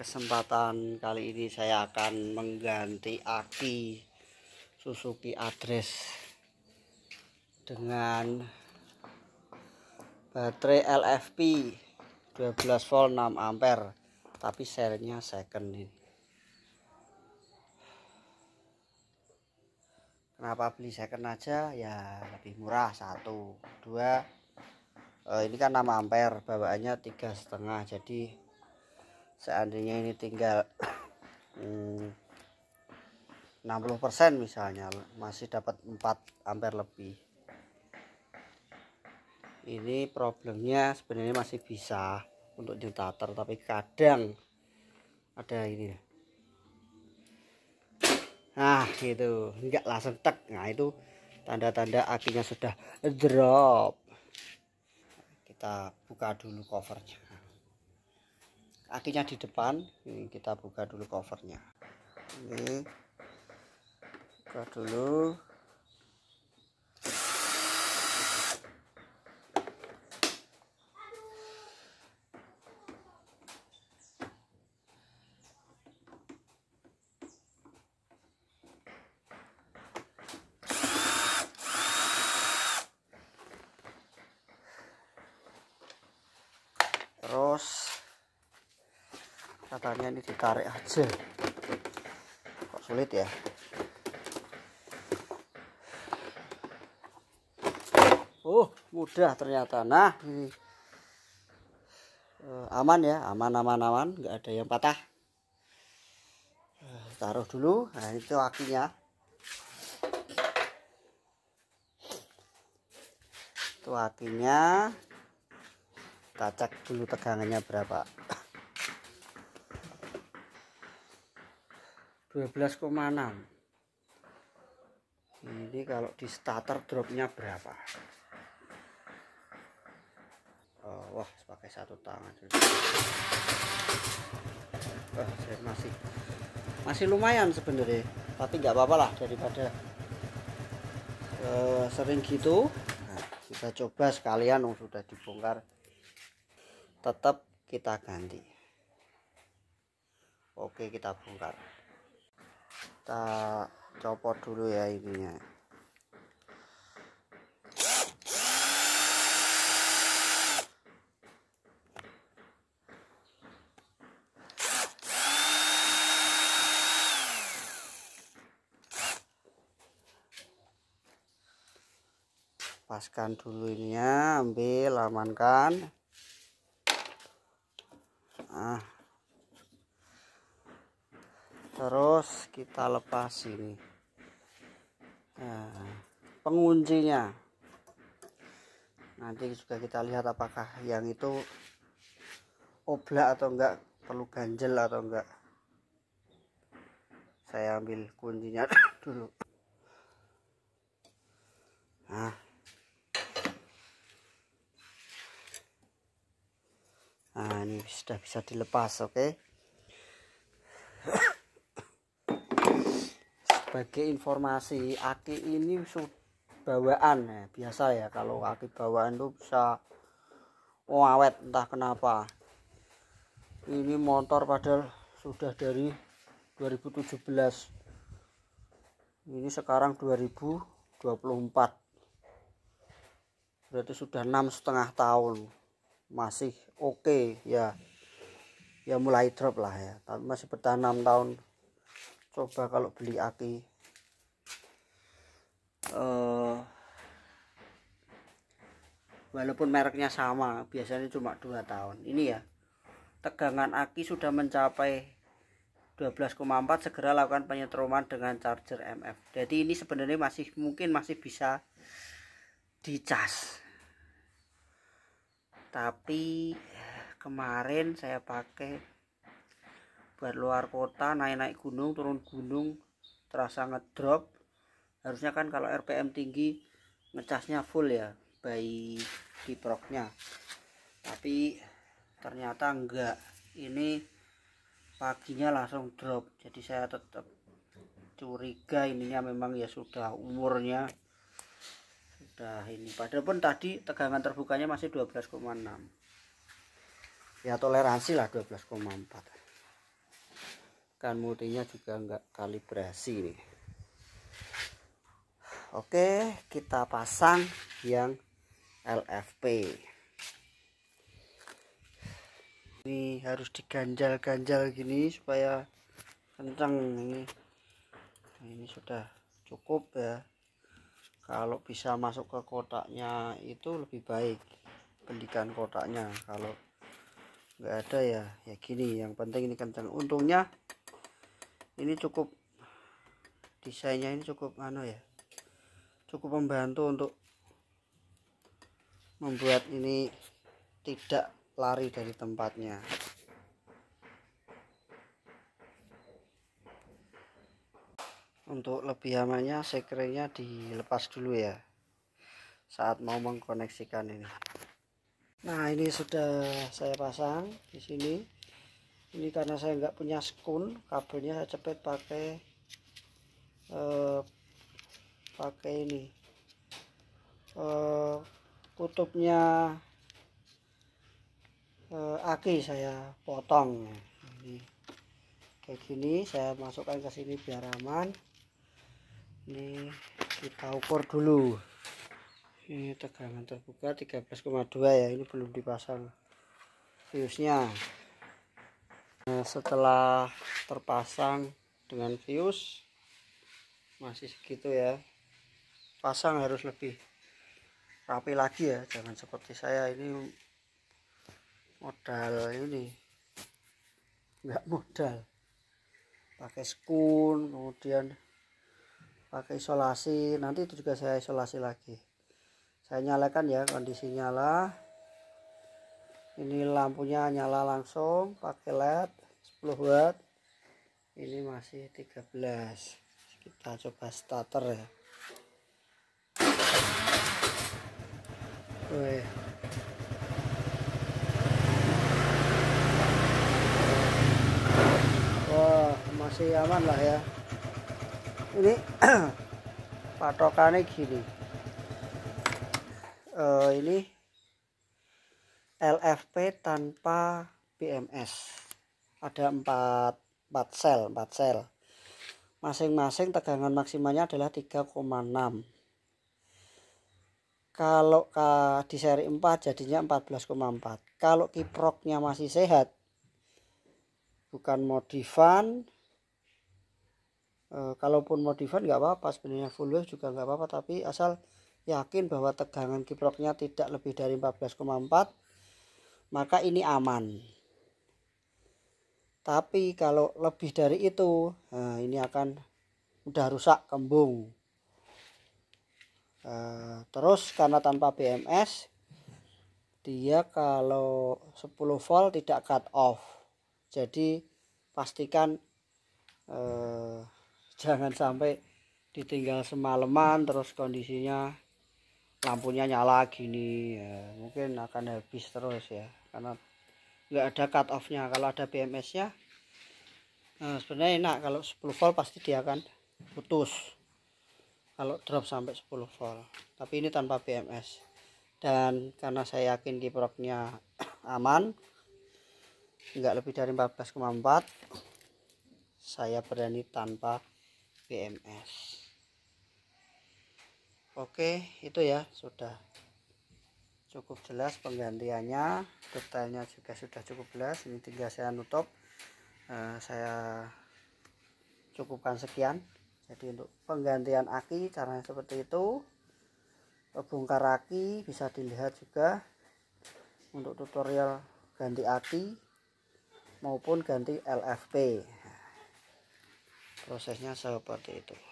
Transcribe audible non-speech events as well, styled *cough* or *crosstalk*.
kesempatan kali ini saya akan mengganti aki Suzuki Address dengan baterai LFP 12 volt 6 ampere tapi serinya second ini kenapa beli second aja ya lebih murah satu dua eh, ini kan 6 ampere bawaannya tiga setengah jadi seandainya ini tinggal hmm, 60% misalnya masih dapat 4 ampere lebih ini problemnya sebenarnya masih bisa untuk diutater tapi kadang ada ini nah gitu enggak langsung tek nah itu tanda-tanda akinya sudah drop kita buka dulu covernya kakinya di depan ini kita buka dulu covernya ini buka dulu katanya ini ditarik aja kok sulit ya oh mudah ternyata nah ini eh, aman ya aman aman aman nggak ada yang patah eh, taruh dulu nah itu akinya itu akinya kita cek dulu tegangannya berapa 12,6 ini kalau di starter dropnya berapa oh, wah pakai satu tangan wah, saya masih masih lumayan sebenarnya tapi nggak apa-apa lah daripada uh, sering gitu nah, kita coba sekalian oh, sudah dibongkar tetap kita ganti oke kita bongkar kita copot dulu ya ininya lepaskan dulu ininya ambil amankan ah terus kita lepas ini nah, penguncinya nanti juga kita lihat apakah yang itu oblak atau enggak perlu ganjel atau enggak saya ambil kuncinya *coughs* dulu nah nah ini sudah bisa dilepas oke okay? *coughs* sebagai informasi aki ini bawaan ya. biasa ya kalau aki bawaan itu bisa awet entah kenapa ini motor padahal sudah dari 2017 ini sekarang 2024 berarti sudah enam setengah tahun masih oke okay, ya ya mulai drop lah ya tapi masih bertahan enam tahun coba kalau beli aki uh, walaupun mereknya sama biasanya cuma 2 tahun ini ya tegangan aki sudah mencapai 12,4 segera lakukan penyetruman dengan charger MF. Jadi ini sebenarnya masih mungkin masih bisa dicas. Tapi kemarin saya pakai buat luar kota naik-naik gunung turun gunung terasa ngedrop harusnya kan kalau RPM tinggi ngecasnya full ya by kiproknya tapi ternyata enggak ini paginya langsung drop jadi saya tetap curiga ininya memang ya sudah umurnya sudah ini padahal pun tadi tegangan terbukanya masih 12,6 ya toleransi lah 12,4 kan mudingnya juga enggak kalibrasi nih oke kita pasang yang LFP ini harus diganjal-ganjal gini supaya kencang ini nah, ini sudah cukup ya kalau bisa masuk ke kotaknya itu lebih baik pendidikan kotaknya kalau enggak ada ya ya gini yang penting ini kencang untungnya ini cukup desainnya ini cukup anu ya cukup membantu untuk membuat ini tidak lari dari tempatnya untuk lebih amannya sekrenya dilepas dulu ya saat mau mengkoneksikan ini nah ini sudah saya pasang di sini ini karena saya nggak punya skun kabelnya saya cepet pakai eh, pakai ini eh, kutubnya eh, aki saya potong ini kayak gini saya masukkan ke sini biar aman ini kita ukur dulu ini tegangan terbuka 13,2 ya ini belum dipasang fuse nya Nah, setelah terpasang dengan fuse masih segitu ya. Pasang harus lebih rapi lagi ya, jangan seperti saya ini modal ini enggak modal pakai skun kemudian pakai isolasi nanti itu juga saya isolasi lagi saya nyalakan ya kondisi nyala ini lampunya nyala langsung pakai led 10 watt ini masih 13 kita coba starter ya oke wah masih aman lah ya ini *clears throat* patokannya gini uh, ini LFP tanpa BMS ada empat 4 sel 4 sel masing-masing tegangan maksimalnya adalah 3,6 kalau di seri 4 jadinya 14,4 kalau kiproknya masih sehat bukan modifan e, kalaupun modifan nggak apa-apa sebenarnya full wave juga nggak apa-apa tapi asal yakin bahwa tegangan kiproknya tidak lebih dari 14,4 maka ini aman tapi kalau lebih dari itu nah ini akan udah rusak kembung uh, terus karena tanpa BMS dia kalau 10 volt tidak cut off jadi pastikan uh, jangan sampai ditinggal semalaman terus kondisinya lampunya nyala gini ya, mungkin akan habis terus ya karena nggak ada cut off-nya. Kalau ada BMS-nya nah eh, sebenarnya enak kalau 10 volt pasti dia akan putus. Kalau drop sampai 10 volt. Tapi ini tanpa BMS. Dan karena saya yakin di proknya *clears throat* aman nggak lebih dari 14,4 saya berani tanpa BMS Oke, itu ya sudah cukup jelas penggantiannya detailnya juga sudah cukup jelas ini tinggal saya nutup uh, saya cukupkan sekian jadi untuk penggantian aki caranya seperti itu bongkar aki bisa dilihat juga untuk tutorial ganti aki maupun ganti LFP prosesnya seperti itu